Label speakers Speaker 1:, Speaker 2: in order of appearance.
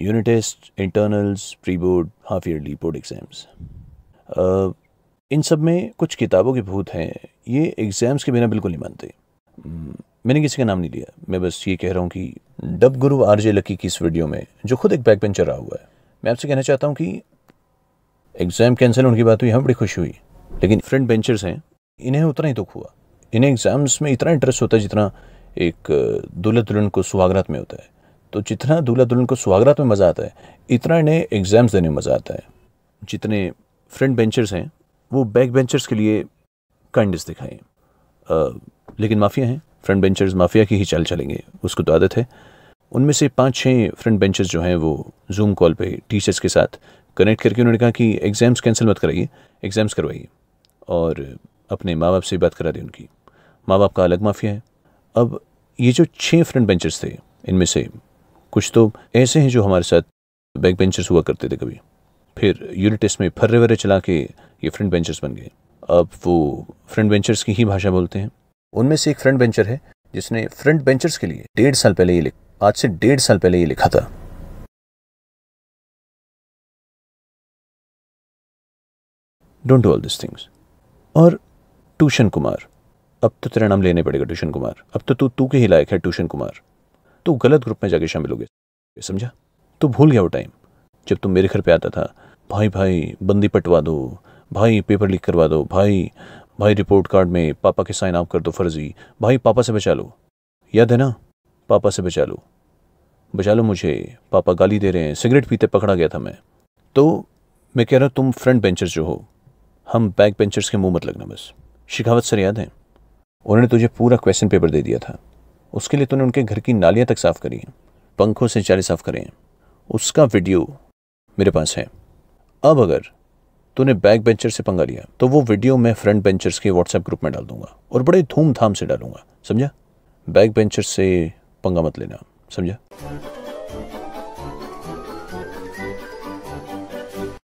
Speaker 1: unit test internals pre board half yearly board exams इन सब में कुछ किताबों के भूत हैं ये एग्ज़ाम्स के बिना बिल्कुल नहीं मानते hmm, मैंने किसी का नाम नहीं लिया मैं बस ये कह रहा हूँ कि डब गुरु आर जे लकी की इस वीडियो में जो खुद एक बैक पेंचर रहा हुआ है मैं आपसे कहना चाहता हूँ कि एग्ज़ाम कैंसिल होने की बात हुई हमें बड़ी खुशी हुई लेकिन फ्रेंट बेंचर्स हैं इन्हें उतना ही दुख हुआ इन्हें एग्ज़ाम्स में इतना इंटरेस्ट होता है जितना एक दुल्हन दुल्हन को सुहागरात में होता है तो जितना दूल्हा दुल्हन को स्वागत में मज़ा आता है इतना इन्हें एग्ज़ाम्स देने में मज़ा आता है जितने फ्रंट बेंचर्स हैं वो बैक बेंचर्स के लिए काइंडनेस दिखाएं लेकिन माफिया हैं फ्रंट बेंचर्स माफिया की ही चाल चलेंगे उसको तो आदत है उनमें से पाँच छः फ्रंट बेंचर्स जो हैं वो जूम कॉल पे टीचर्स के साथ कनेक्ट करके उन्होंने कहा कि एग्ज़ाम्स कैंसिल मत कराइए एग्ज़ाम्स करवाइए और अपने माँ बाप से बात करा दी उनकी माँ बाप का अलग माफिया है अब ये जो छः फ्रंट बेंचर्स थे इनमें से कुछ तो ऐसे हैं जो हमारे साथ बैक बेंचर्स हुआ करते थे कभी फिर यूनिट में फर्रे वर्रे चला के ये फ्रंट बेंचर्स बन गए अब वो फ्रंट बेंचर्स की ही भाषा बोलते हैं उनमें से एक फ्रंट बेंचर है जिसने फ्रंट बेंचर्स के लिए डेढ़ साल पहले ये लिख आज से डेढ़ साल पहले ये लिखा था don't do all this things और ट्यूशन कुमार अब तो तेरा नाम लेने पड़ेगा ट्यूशन कुमार अब तो तू तू के ही लायक है ट्यूशन कुमार तो गलत ग्रुप में जाके शामिल हो गए समझा तो भूल गया वो टाइम जब तुम मेरे घर पे आता था भाई भाई बंदी पटवा दो भाई पेपर लीक करवा दो भाई भाई रिपोर्ट कार्ड में पापा के साइन आप कर दो फर्जी भाई पापा से बचा लो याद है ना पापा से बचा लो बचा लो मुझे पापा गाली दे रहे हैं सिगरेट पीते पकड़ा गया था मैं तो मैं कह रहा हूँ तुम फ्रंट बेंचर जो हो हम बैक बेंचर्स के मुंह मत लगना बस शिखावत सर याद है उन्होंने तुझे पूरा क्वेश्चन पेपर दे दिया था उसके लिए तूने उनके घर की नालियाँ तक साफ़ करी हैं पंखों से चारे साफ़ करें उसका वीडियो मेरे पास है अब अगर तूने बैक बेंचर से पंगा लिया तो वो वीडियो मैं फ्रंट बेंचर्स के व्हाट्सएप ग्रुप में डाल दूंगा और बड़े धूमधाम से डालूंगा समझा बैक बेंचर से पंगा मत लेना समझा